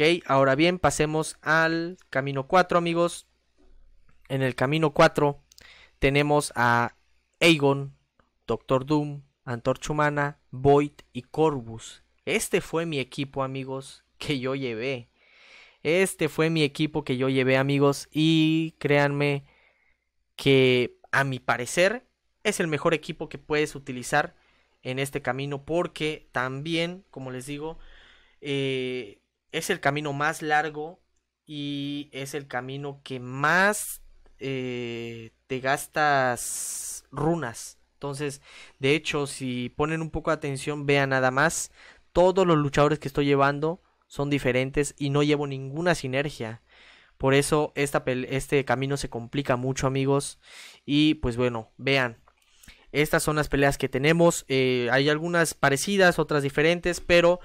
Ok, ahora bien, pasemos al camino 4, amigos. En el camino 4 tenemos a Aegon, Doctor Doom, Antorcha Humana, Void y Corbus. Este fue mi equipo, amigos, que yo llevé. Este fue mi equipo que yo llevé, amigos. Y créanme que, a mi parecer, es el mejor equipo que puedes utilizar en este camino. Porque también, como les digo, eh, es el camino más largo y es el camino que más eh, te gastas runas. Entonces, de hecho, si ponen un poco de atención, vean nada más, todos los luchadores que estoy llevando son diferentes y no llevo ninguna sinergia. Por eso esta este camino se complica mucho, amigos. Y pues bueno, vean. Estas son las peleas que tenemos. Eh, hay algunas parecidas, otras diferentes, pero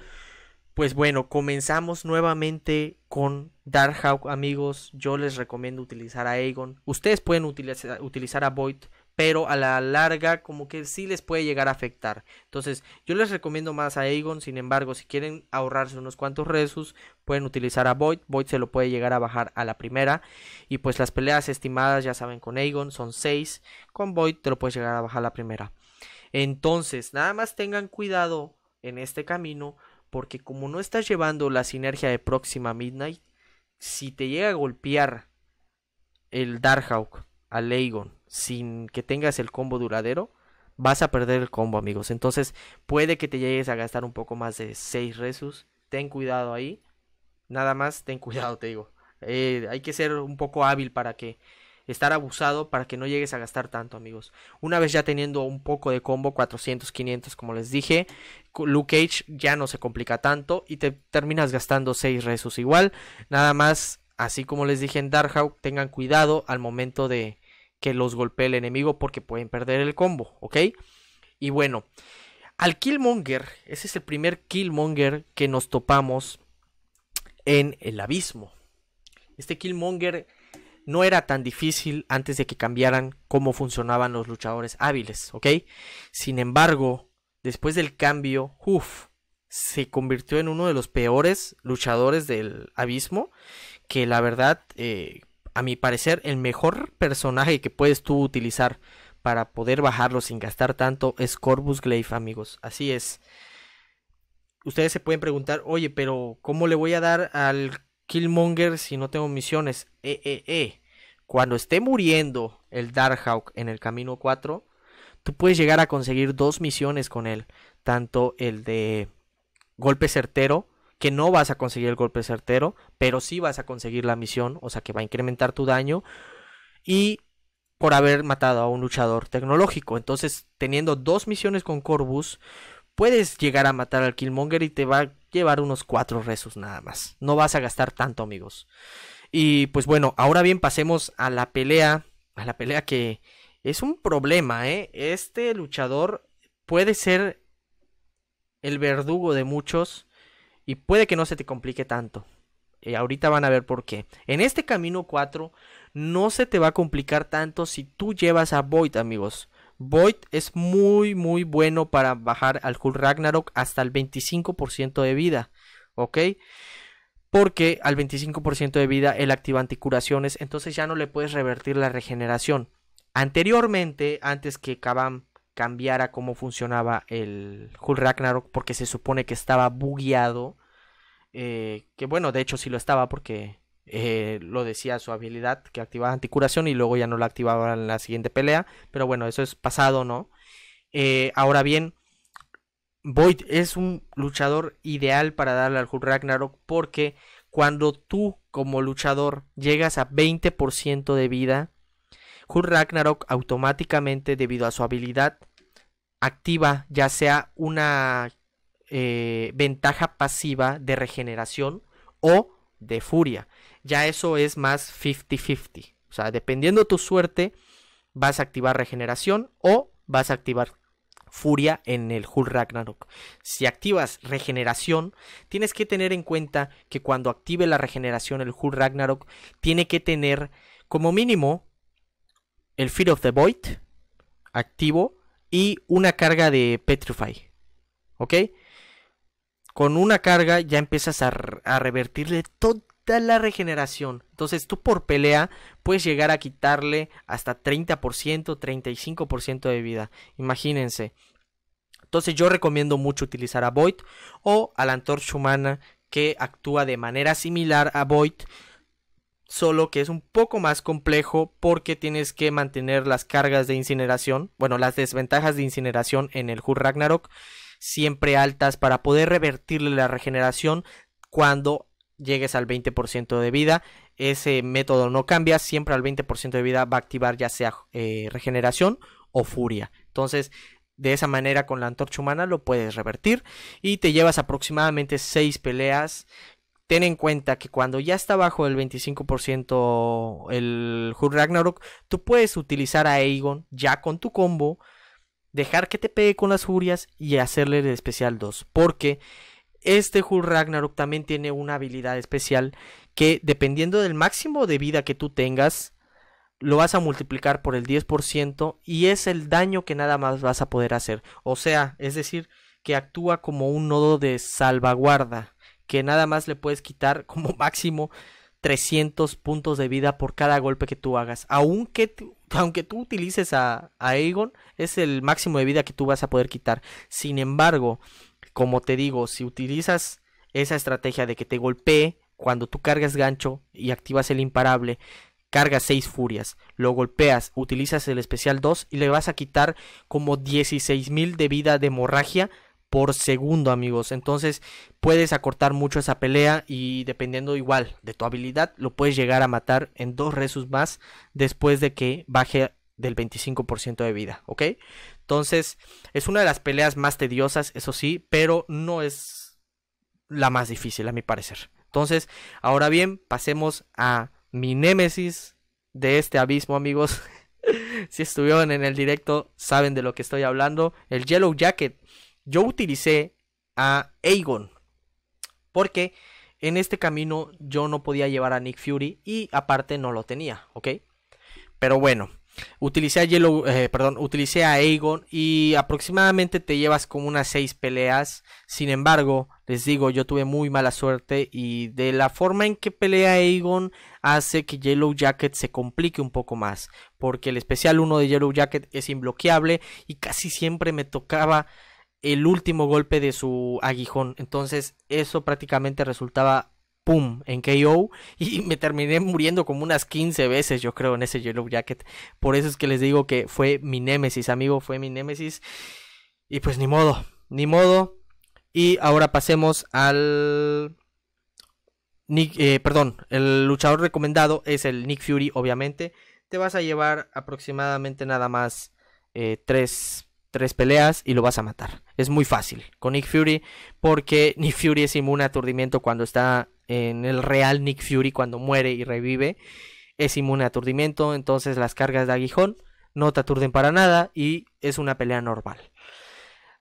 pues bueno, comenzamos nuevamente con Darkhawk, amigos. Yo les recomiendo utilizar a Aegon. Ustedes pueden utilizar a Void, pero a la larga como que sí les puede llegar a afectar. Entonces, yo les recomiendo más a Aegon. Sin embargo, si quieren ahorrarse unos cuantos resus, pueden utilizar a Void. Void se lo puede llegar a bajar a la primera. Y pues las peleas estimadas, ya saben, con Aegon son 6. Con Void te lo puedes llegar a bajar a la primera. Entonces, nada más tengan cuidado en este camino porque como no estás llevando la sinergia de Próxima Midnight, si te llega a golpear el Darkhawk a Leigon sin que tengas el combo duradero, vas a perder el combo, amigos. Entonces, puede que te llegues a gastar un poco más de 6 resus. Ten cuidado ahí. Nada más, ten cuidado, te digo. Eh, hay que ser un poco hábil para que estar abusado para que no llegues a gastar tanto, amigos. Una vez ya teniendo un poco de combo, 400, 500, como les dije, Luke Cage ya no se complica tanto y te terminas gastando 6 rezos. igual. Nada más, así como les dije en Darkhawk, tengan cuidado al momento de que los golpee el enemigo porque pueden perder el combo, ¿ok? Y bueno, al Killmonger, ese es el primer Killmonger que nos topamos en el abismo. Este Killmonger no era tan difícil antes de que cambiaran cómo funcionaban los luchadores hábiles, ¿ok? Sin embargo, después del cambio, uff, se convirtió en uno de los peores luchadores del abismo, que la verdad, eh, a mi parecer, el mejor personaje que puedes tú utilizar para poder bajarlo sin gastar tanto es Corvus Glaive, amigos. Así es. Ustedes se pueden preguntar, oye, pero ¿cómo le voy a dar al Killmonger si no tengo misiones. Eh, eh, eh. Cuando esté muriendo el Darkhawk en el camino 4, tú puedes llegar a conseguir dos misiones con él. Tanto el de golpe certero, que no vas a conseguir el golpe certero, pero sí vas a conseguir la misión, o sea que va a incrementar tu daño. Y por haber matado a un luchador tecnológico. Entonces, teniendo dos misiones con Corvus, puedes llegar a matar al Killmonger y te va a llevar unos cuatro rezos nada más. No vas a gastar tanto, amigos. Y pues bueno, ahora bien pasemos a la pelea, a la pelea que es un problema, ¿eh? Este luchador puede ser el verdugo de muchos y puede que no se te complique tanto. Y ahorita van a ver por qué. En este camino 4 no se te va a complicar tanto si tú llevas a Void, amigos. Void es muy, muy bueno para bajar al Hulk Ragnarok hasta el 25% de vida. ¿Ok? Porque al 25% de vida él activa anticuraciones. Entonces ya no le puedes revertir la regeneración. Anteriormente, antes que Kabam cambiara cómo funcionaba el Hulk Ragnarok, porque se supone que estaba bugueado. Eh, que bueno, de hecho sí lo estaba porque eh, lo decía su habilidad que activaba anticuración y luego ya no la activaba en la siguiente pelea. Pero bueno, eso es pasado, ¿no? Eh, ahora bien, Void es un luchador ideal para darle al Hulk Ragnarok porque cuando tú como luchador llegas a 20% de vida, Hulk Ragnarok automáticamente, debido a su habilidad, activa ya sea una eh, ventaja pasiva de regeneración o de furia ya eso es más 50-50. O sea, dependiendo de tu suerte, vas a activar regeneración o vas a activar furia en el Hul Ragnarok. Si activas regeneración, tienes que tener en cuenta que cuando active la regeneración el Hul Ragnarok, tiene que tener como mínimo el Fear of the Void activo y una carga de Petrify. ¿Ok? Con una carga ya empiezas a, a revertirle todo la regeneración. Entonces tú por pelea puedes llegar a quitarle hasta 30%, 35% de vida. Imagínense. Entonces yo recomiendo mucho utilizar a Void o a la antorcha humana que actúa de manera similar a Void. Solo que es un poco más complejo porque tienes que mantener las cargas de incineración, bueno, las desventajas de incineración en el Hur Ragnarok siempre altas para poder revertirle la regeneración cuando llegues al 20% de vida. Ese método no cambia, siempre al 20% de vida va a activar ya sea eh, regeneración o furia. Entonces, de esa manera con la antorcha humana lo puedes revertir y te llevas aproximadamente 6 peleas. Ten en cuenta que cuando ya está bajo el 25% el Hur Ragnarok, tú puedes utilizar a Aegon ya con tu combo, dejar que te pegue con las furias y hacerle el especial 2. Porque este Hulk Ragnarok también tiene una habilidad especial que dependiendo del máximo de vida que tú tengas, lo vas a multiplicar por el 10% y es el daño que nada más vas a poder hacer. O sea, es decir, que actúa como un nodo de salvaguarda, que nada más le puedes quitar como máximo 300 puntos de vida por cada golpe que tú hagas. Aunque, tú, aunque tú utilices a, a Aegon, es el máximo de vida que tú vas a poder quitar. Sin embargo, como te digo, si utilizas esa estrategia de que te golpee, cuando tú cargas gancho y activas el imparable, cargas 6 furias, lo golpeas, utilizas el especial 2 y le vas a quitar como 16.000 de vida de hemorragia por segundo, amigos. Entonces puedes acortar mucho esa pelea y dependiendo igual de tu habilidad, lo puedes llegar a matar en dos resus más después de que baje del 25% de vida, ¿ok? Entonces, es una de las peleas más tediosas, eso sí, pero no es la más difícil, a mi parecer. Entonces, ahora bien, pasemos a mi némesis de este abismo, amigos. si estuvieron en el directo, saben de lo que estoy hablando. El Yellow Jacket. Yo utilicé a Aegon. Porque en este camino yo no podía llevar a Nick Fury y aparte no lo tenía, ¿ok? Pero bueno, Utilicé a Yellow, eh, perdón, utilicé a Aegon y aproximadamente te llevas como unas 6 peleas. Sin embargo, les digo, yo tuve muy mala suerte y de la forma en que pelea Aegon hace que Yellow Jacket se complique un poco más. Porque el especial 1 de Yellow Jacket es imbloqueable y casi siempre me tocaba el último golpe de su aguijón. Entonces eso prácticamente resultaba pum, en KO. Y me terminé muriendo como unas 15 veces, yo creo, en ese Yellow Jacket. Por eso es que les digo que fue mi némesis, amigo, fue mi némesis. Y pues ni modo, ni modo. Y ahora pasemos al... Eh, perdón, el luchador recomendado es el Nick Fury, obviamente. Te vas a llevar aproximadamente nada más eh, peleas y lo vas a matar. Es muy fácil con Nick Fury porque Nick Fury es inmune a aturdimiento cuando está en el real Nick Fury cuando muere y revive, es inmune a aturdimiento, entonces las cargas de aguijón no te aturden para nada y es una pelea normal.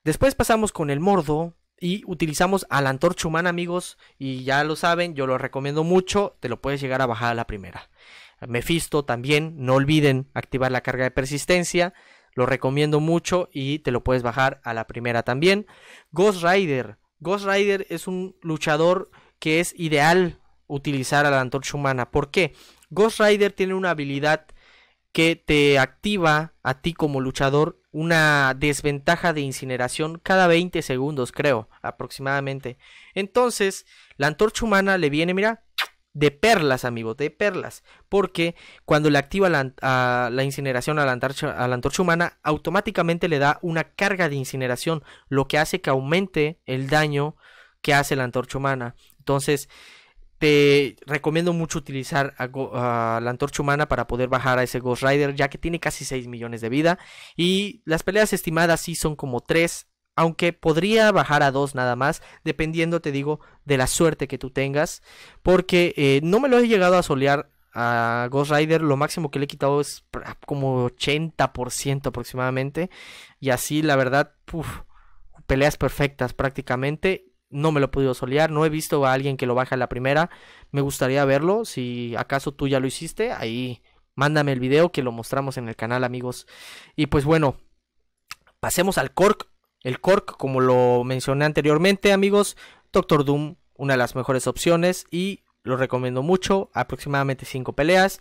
Después pasamos con el Mordo y utilizamos a la antorcha humana, amigos, y ya lo saben, yo lo recomiendo mucho, te lo puedes llegar a bajar a la primera. Mephisto también, no olviden activar la carga de persistencia, lo recomiendo mucho y te lo puedes bajar a la primera también. Ghost Rider, Ghost Rider es un luchador que es ideal utilizar a la antorcha humana. ¿Por qué? Ghost Rider tiene una habilidad que te activa a ti como luchador una desventaja de incineración cada 20 segundos, creo, aproximadamente. Entonces, la antorcha humana le viene, mira, de perlas, amigos, de perlas. Porque cuando le activa la, incineración a la antorcha humana, automáticamente le da una carga de incineración, lo que hace que aumente el daño que hace la antorcha humana. Entonces, te recomiendo mucho utilizar a la antorcha humana para poder bajar a ese Ghost Rider, ya que tiene casi 6 millones de vida. Y las peleas estimadas sí son como 3, aunque podría bajar a 2 nada más, dependiendo, te digo, de la suerte que tú tengas. Porque eh, no me lo he llegado a solear a Ghost Rider, lo máximo que le he quitado es como 80% aproximadamente. Y así, la verdad, peleas perfectas prácticamente no me lo he podido solear, no he visto a alguien que lo baja en la primera, me gustaría verlo, si acaso tú ya lo hiciste, ahí mándame el video que lo mostramos en el canal amigos. Y pues bueno, pasemos al Cork, el Cork como lo mencioné anteriormente amigos, Doctor Doom, una de las mejores opciones y lo recomiendo mucho, aproximadamente 5 peleas,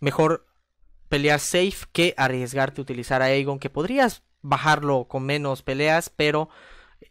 mejor pelear safe que arriesgarte a utilizar a Aegon que podrías bajarlo con menos peleas, pero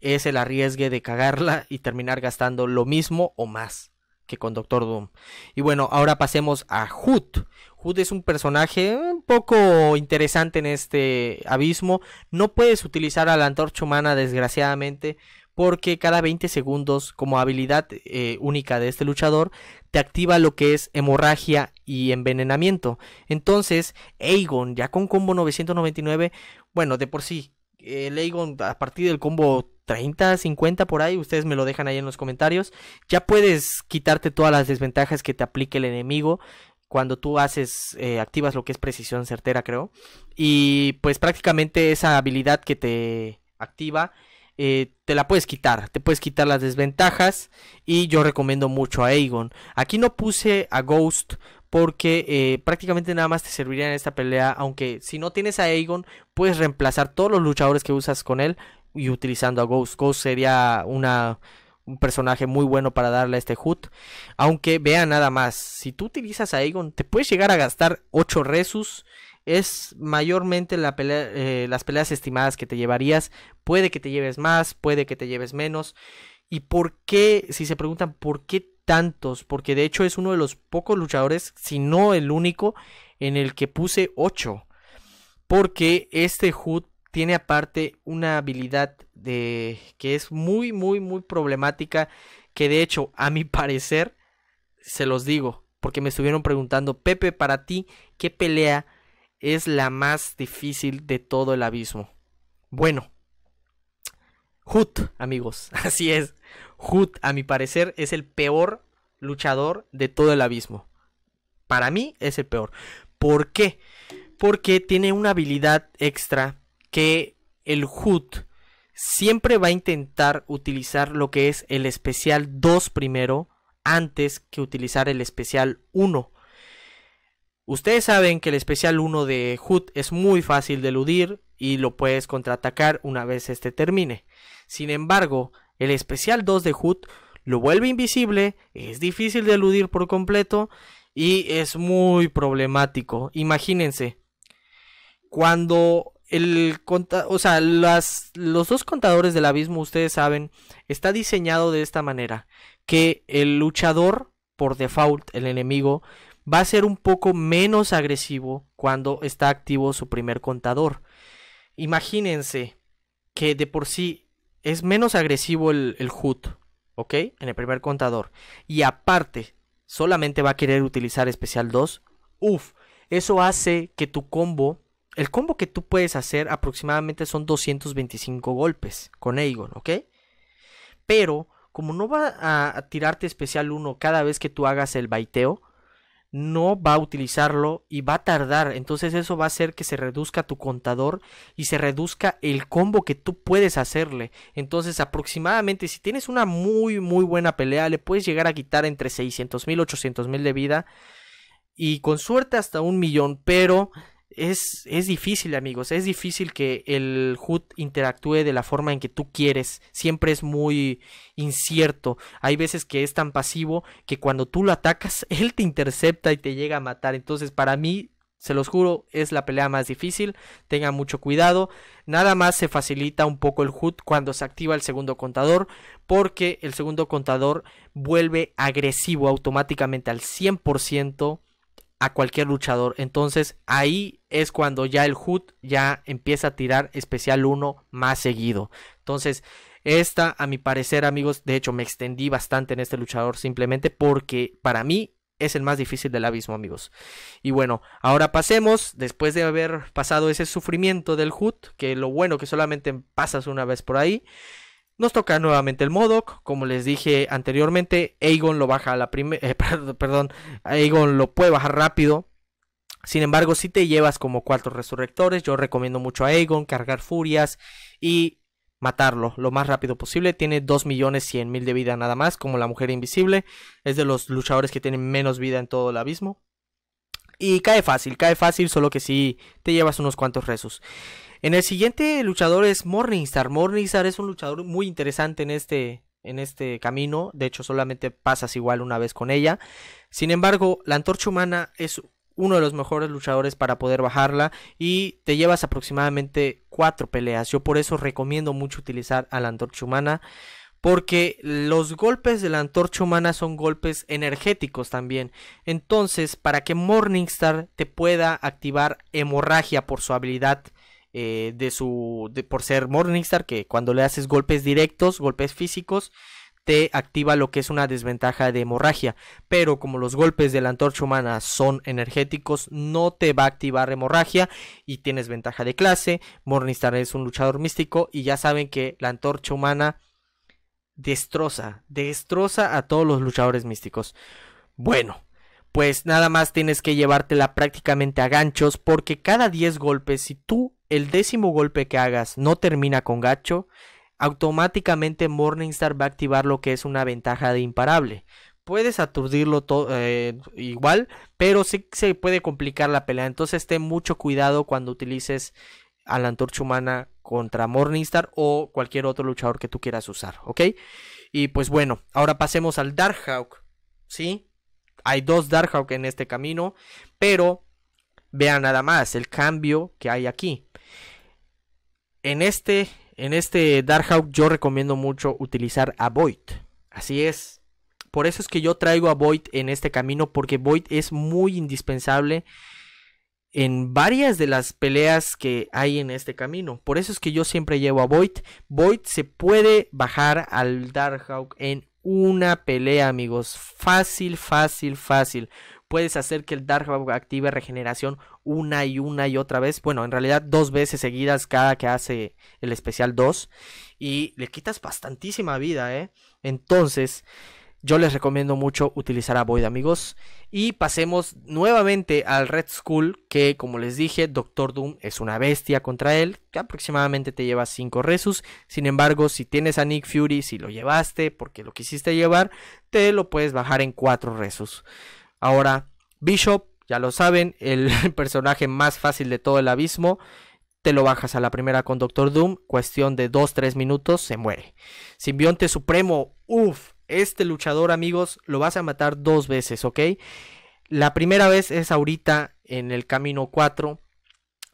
es el arriesgue de cagarla y terminar gastando lo mismo o más que con Doctor Doom. Y bueno, ahora pasemos a Hoot. Hood es un personaje un poco interesante en este abismo. No puedes utilizar a la antorcha humana, desgraciadamente, porque cada 20 segundos, como habilidad eh, única de este luchador, te activa lo que es hemorragia y envenenamiento. Entonces, Aegon, ya con combo 999, bueno, de por sí, el Aegon a partir del combo 30, 50 por ahí, ustedes me lo dejan ahí en los comentarios. Ya puedes quitarte todas las desventajas que te aplique el enemigo cuando tú haces, eh, activas lo que es precisión certera, creo. Y pues prácticamente esa habilidad que te activa, eh, te la puedes quitar, te puedes quitar las desventajas. Y yo recomiendo mucho a Aegon. Aquí no puse a Ghost porque eh, prácticamente nada más te serviría en esta pelea, aunque si no tienes a Aegon, puedes reemplazar todos los luchadores que usas con él y utilizando a Ghost. Ghost sería una, un personaje muy bueno para darle a este HUD. Aunque vea nada más, si tú utilizas a Aegon, te puedes llegar a gastar 8 Resus. Es mayormente la eh, las peleas estimadas que te llevarías. Puede que te lleves más, puede que te lleves menos. ¿Y por qué? Si se preguntan por qué tantos, porque de hecho es uno de los pocos luchadores, si no el único, en el que puse 8. Porque este HUD tiene aparte una habilidad de que es muy muy muy problemática que de hecho a mi parecer se los digo porque me estuvieron preguntando Pepe para ti qué pelea es la más difícil de todo el abismo bueno Hut amigos así es Hut a mi parecer es el peor luchador de todo el abismo para mí es el peor ¿por qué? porque tiene una habilidad extra que el HUD siempre va a intentar utilizar lo que es el especial 2 primero antes que utilizar el especial 1. Ustedes saben que el especial 1 de HUD es muy fácil de eludir y lo puedes contraatacar una vez este termine. Sin embargo, el especial 2 de HUD lo vuelve invisible, es difícil de eludir por completo y es muy problemático. Imagínense, cuando conta, o los dos contadores del abismo, ustedes saben, está diseñado de esta manera, que el luchador, por default, el enemigo, va a ser un poco menos agresivo cuando está activo su primer contador. Imagínense que de por sí es menos agresivo el, el HUD, ¿ok? En el primer contador. Y aparte, solamente va a querer utilizar especial 2. Uf, eso hace que tu combo el combo que tú puedes hacer aproximadamente son 225 golpes con Aegon, ¿ok? Pero como no va a, tirarte especial 1 cada vez que tú hagas el baiteo, no va a utilizarlo y va a tardar. Entonces eso va a hacer que se reduzca tu contador y se reduzca el combo que tú puedes hacerle. Entonces aproximadamente si tienes una muy muy buena pelea le puedes llegar a quitar entre 600 mil, 800 mil de vida y con suerte hasta un millón. Pero es, difícil, amigos. Es difícil que el HUD interactúe de la forma en que tú quieres. Siempre es muy incierto. Hay veces que es tan pasivo que cuando tú lo atacas, él te intercepta y te llega a matar. Entonces, para mí, se los juro, es la pelea más difícil. Tengan mucho cuidado. Nada más se facilita un poco el HUD cuando se activa el segundo contador. Porque el segundo contador vuelve agresivo automáticamente al 100% a cualquier luchador. Entonces ahí es cuando ya el HUD ya empieza a tirar especial 1 más seguido. Entonces esta a mi parecer amigos, de hecho me extendí bastante en este luchador simplemente porque para mí es el más difícil del abismo amigos. Y bueno, ahora pasemos, después de haber pasado ese sufrimiento del HUD, que lo bueno que solamente pasas una vez por ahí. Nos toca nuevamente el Modoc, como les dije anteriormente, Aegon lo baja a la primera, eh, perdón, Aegon lo puede bajar rápido. Sin embargo, si te llevas como cuatro resurrectores, yo recomiendo mucho a Aegon cargar furias y matarlo lo más rápido posible. Tiene 2.100.000 de vida nada más, como la mujer invisible. Es de los luchadores que tienen menos vida en todo el abismo. Y cae fácil, cae fácil, solo que si te llevas unos cuantos resus. En el siguiente luchador es Morningstar. Morningstar es un luchador muy interesante en este, en este camino. De hecho, solamente pasas igual una vez con ella. Sin embargo, la antorcha humana es uno de los mejores luchadores para poder bajarla y te llevas aproximadamente cuatro peleas. Yo por eso recomiendo mucho utilizar a la antorcha humana porque los golpes de la antorcha humana son golpes energéticos también. Entonces, para que Morningstar te pueda activar hemorragia por su habilidad eh, de su por ser Morningstar que cuando le haces golpes directos, golpes físicos te activa lo que es una desventaja de hemorragia, pero como los golpes de la antorcha humana son energéticos, no te va a activar hemorragia y tienes ventaja de clase. Morningstar es un luchador místico y ya saben que la antorcha humana destroza, destroza a todos los luchadores místicos. Bueno, pues nada más tienes que llevártela prácticamente a ganchos porque cada 10 golpes, si tú el décimo golpe que hagas no termina con gacho, automáticamente Morningstar va a activar lo que es una ventaja de imparable. Puedes aturdirlo eh, igual, pero sí se puede complicar la pelea. Entonces ten mucho cuidado cuando utilices a la antorcha humana contra Morningstar o cualquier otro luchador que tú quieras usar, ¿ok? Y pues bueno, ahora pasemos al Darkhawk, ¿sí? Hay dos Darkhawk en este camino, pero vean nada más el cambio que hay aquí. En este, en este Darkhawk yo recomiendo mucho utilizar a Void. Así es. Por eso es que yo traigo a Void en este camino, porque Void es muy indispensable en varias de las peleas que hay en este camino. Por eso es que yo siempre llevo a Void. Void se puede bajar al Darkhawk en una pelea, amigos. Fácil, fácil, fácil puedes hacer que el Dark active regeneración una y una y otra vez. Bueno, en realidad dos veces seguidas cada que hace el especial 2. Y le quitas bastantísima vida, ¿eh? Entonces, yo les recomiendo mucho utilizar a Void, amigos. Y pasemos nuevamente al Red Skull, que como les dije, Doctor Doom es una bestia contra él, que aproximadamente te lleva 5 resus. Sin embargo, si tienes a Nick Fury, si lo llevaste porque lo quisiste llevar, te lo puedes bajar en 4 resus. Ahora, Bishop, ya lo saben, el personaje más fácil de todo el abismo. Te lo bajas a la primera con Doctor Doom, cuestión de 2-3 minutos, se muere. Simbionte Supremo, uff, este luchador, amigos, lo vas a matar dos veces, ¿ok? La primera vez es ahorita en el camino 4.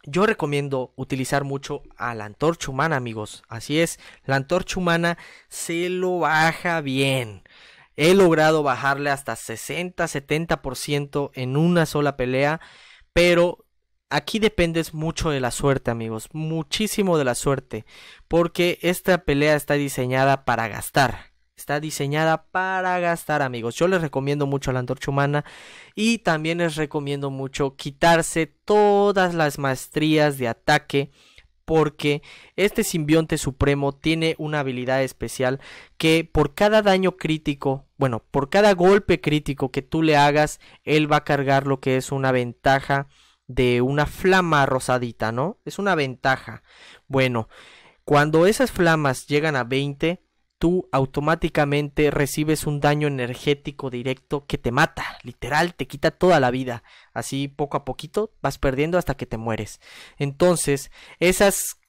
Yo recomiendo utilizar mucho a la antorcha humana, amigos. Así es, la antorcha humana se lo baja bien. He logrado bajarle hasta 60-70% en una sola pelea, pero aquí dependes mucho de la suerte, amigos, muchísimo de la suerte, porque esta pelea está diseñada para gastar. Está diseñada para gastar, amigos. Yo les recomiendo mucho la antorcha humana y también les recomiendo mucho quitarse todas las maestrías de ataque porque este simbionte supremo tiene una habilidad especial que por cada daño crítico, bueno, por cada golpe crítico que tú le hagas, él va a cargar lo que es una ventaja de una flama rosadita, ¿no? Es una ventaja. Bueno, cuando esas flamas llegan a 20, tú automáticamente recibes un daño energético directo que te mata, literal, te quita toda la vida. Así poco a poquito vas perdiendo hasta que te mueres. Entonces, esas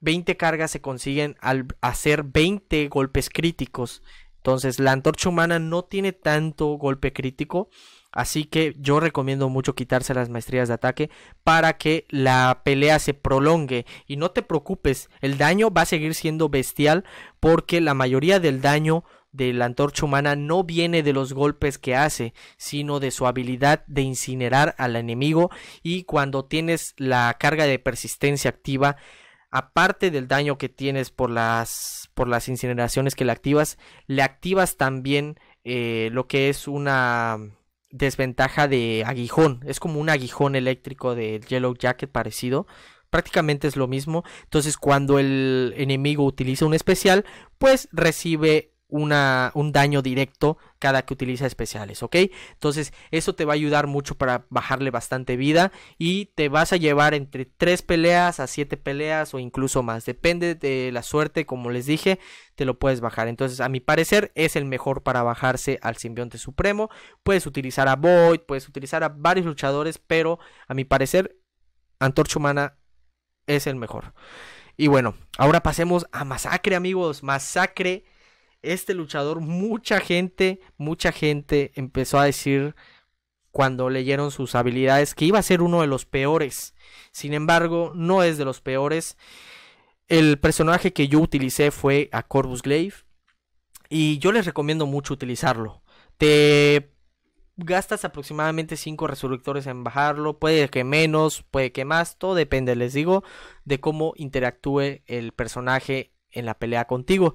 20 cargas se consiguen al hacer 20 golpes críticos. Entonces, la antorcha humana no tiene tanto golpe crítico, Así que yo recomiendo mucho quitarse las maestrías de ataque para que la pelea se prolongue. Y no te preocupes, el daño va a seguir siendo bestial porque la mayoría del daño de la antorcha humana no viene de los golpes que hace, sino de su habilidad de incinerar al enemigo y cuando tienes la carga de persistencia activa, aparte del daño que tienes por las, por las incineraciones que le activas, le activas también eh, lo que es una desventaja de aguijón. Es como un aguijón eléctrico de Yellow Jacket parecido. Prácticamente es lo mismo. Entonces cuando el enemigo utiliza un especial, pues recibe una, un daño directo cada que utiliza especiales, ¿ok? Entonces eso te va a ayudar mucho para bajarle bastante vida y te vas a llevar entre 3 peleas a 7 peleas o incluso más, depende de la suerte, como les dije, te lo puedes bajar. Entonces a mi parecer es el mejor para bajarse al simbionte supremo. Puedes utilizar a Void, puedes utilizar a varios luchadores, pero a mi parecer Antorcha Humana es el mejor. Y bueno, ahora pasemos a Masacre, amigos. Masacre este luchador, mucha gente, mucha gente empezó a decir cuando leyeron sus habilidades que iba a ser uno de los peores. Sin embargo, no es de los peores. El personaje que yo utilicé fue a Corvus Glaive y yo les recomiendo mucho utilizarlo. Te gastas aproximadamente 5 resurrectores en bajarlo, puede que menos, puede que más, todo depende, les digo, de cómo interactúe el personaje en la pelea contigo.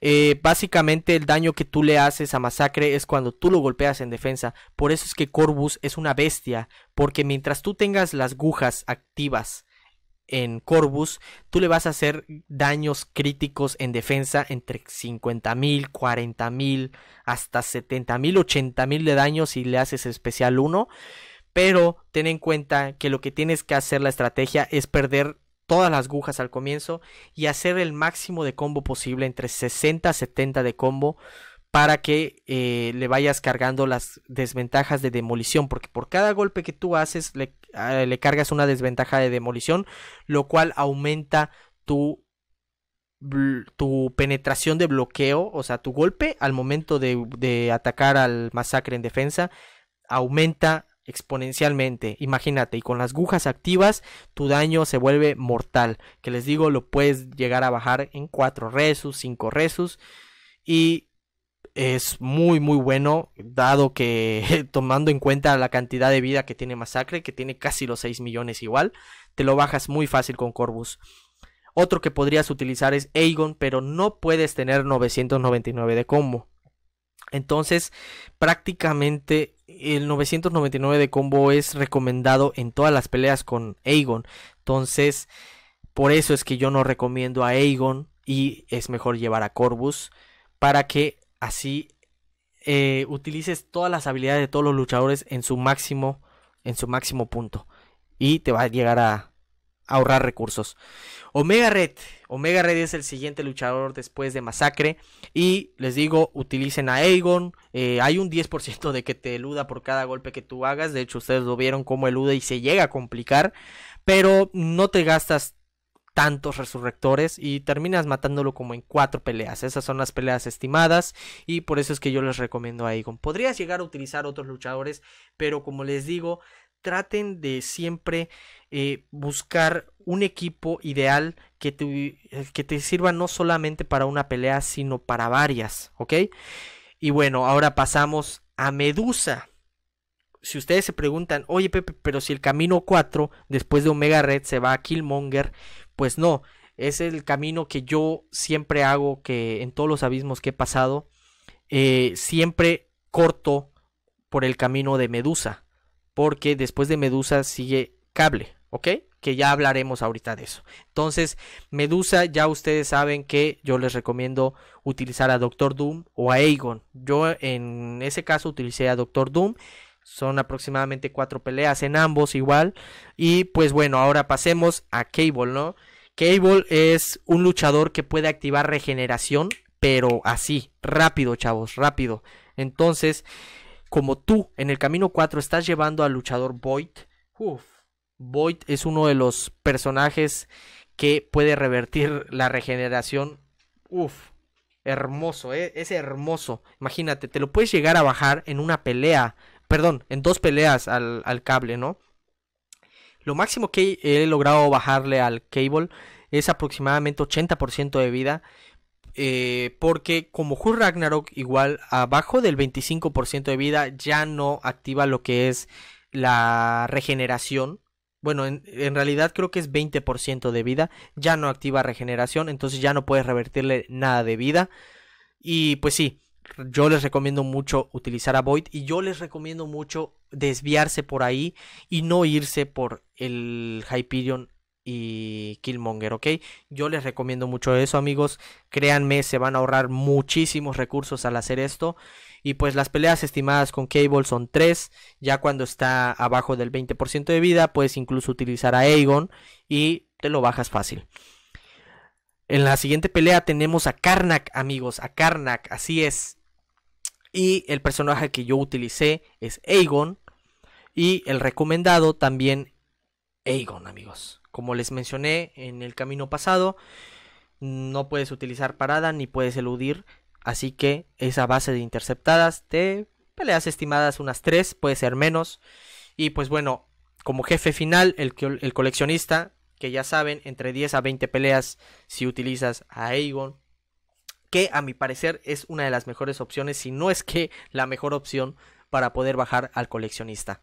Eh, básicamente el daño que tú le haces a Masacre es cuando tú lo golpeas en defensa. Por eso es que Corvus es una bestia. Porque mientras tú tengas las agujas activas en Corvus, tú le vas a hacer daños críticos en defensa entre 50 mil, mil, hasta 70 mil, 80 mil de daño si le haces especial 1. Pero ten en cuenta que lo que tienes que hacer la estrategia es perder todas las agujas al comienzo y hacer el máximo de combo posible, entre 60 a 70 de combo, para que eh, le vayas cargando las desventajas de demolición, porque por cada golpe que tú haces le, ah, cargas una desventaja de demolición, lo cual aumenta tu, tu penetración de bloqueo, o sea, tu golpe al momento de atacar al masacre en defensa, aumenta exponencialmente. Imagínate, y con las agujas activas tu daño se vuelve mortal. Que les digo, lo puedes llegar a bajar en 4 resus, 5 resus. Y es muy muy bueno, dado que tomando en cuenta la cantidad de vida que tiene Masacre, que tiene casi los 6 millones igual, te lo bajas muy fácil con Corvus. Otro que podrías utilizar es Aegon, pero no puedes tener 999 de combo. Entonces, prácticamente el 999 de combo es recomendado en todas las peleas con Aegon. Entonces, por eso es que yo no recomiendo a Aegon y es mejor llevar a Corvus para que así eh, utilices todas las habilidades de todos los luchadores en su máximo, en su máximo punto y te va a llegar a, a ahorrar recursos. Omega Red Omega Red es el siguiente luchador después de Masacre. Y les digo, utilicen a Aegon. Eh, hay un 10% de que te eluda por cada golpe que tú hagas. De hecho, ustedes lo vieron cómo elude y se llega a complicar. Pero no te gastas tantos resurrectores y terminas matándolo como en cuatro peleas. Esas son las peleas estimadas y por eso es que yo les recomiendo a Aegon. Podrías llegar a utilizar otros luchadores, pero como les digo, traten de siempre eh, buscar un equipo ideal que te, eh, que te sirva no solamente para una pelea, sino para varias, ¿ok? Y bueno, ahora pasamos a Medusa. Si ustedes se preguntan, oye Pepe, pero si el camino 4 después de Omega Red se va a Killmonger, pues no, es el camino que yo siempre hago, que en todos los abismos que he pasado, eh, siempre corto por el camino de Medusa porque después de Medusa sigue Cable, ¿ok? Que ya hablaremos ahorita de eso. Entonces, Medusa, ya ustedes saben que yo les recomiendo utilizar a Doctor Doom o a Aegon. Yo en ese caso utilicé a Doctor Doom. Son aproximadamente cuatro peleas en ambos igual. Y pues bueno, ahora pasemos a Cable, ¿no? Cable es un luchador que puede activar regeneración, pero así, rápido, chavos, rápido. Entonces, como tú en el camino 4 estás llevando al luchador Void, Uf, Void es uno de los personajes que puede revertir la regeneración. Uf, hermoso, ¿eh? es hermoso. Imagínate, te lo puedes llegar a bajar en una pelea, perdón, en dos peleas al, al cable, ¿no? Lo máximo que he logrado bajarle al cable es aproximadamente 80% de vida. Eh, porque como Hur Ragnarok igual abajo del 25% de vida ya no activa lo que es la regeneración. Bueno, en, en realidad creo que es 20% de vida. Ya no activa regeneración, entonces ya no puedes revertirle nada de vida. Y pues sí, yo les recomiendo mucho utilizar a Void y yo les recomiendo mucho desviarse por ahí y no irse por el Hyperion y Killmonger, ¿ok? Yo les recomiendo mucho eso, amigos. Créanme, se van a ahorrar muchísimos recursos al hacer esto. Y pues las peleas estimadas con Cable son 3. Ya cuando está abajo del 20% de vida, puedes incluso utilizar a Aegon y te lo bajas fácil. En la siguiente pelea tenemos a Karnak, amigos, a Karnak, así es. Y el personaje que yo utilicé es Aegon. Y el recomendado también Aegon, amigos. Como les mencioné en el camino pasado, no puedes utilizar parada ni puedes eludir, así que esa base de interceptadas te peleas estimadas unas 3, puede ser menos. Y pues bueno, como jefe final, el, el coleccionista, que ya saben, entre 10 a 20 peleas si utilizas a Aegon, que a mi parecer es una de las mejores opciones, si no es que la mejor opción para poder bajar al coleccionista.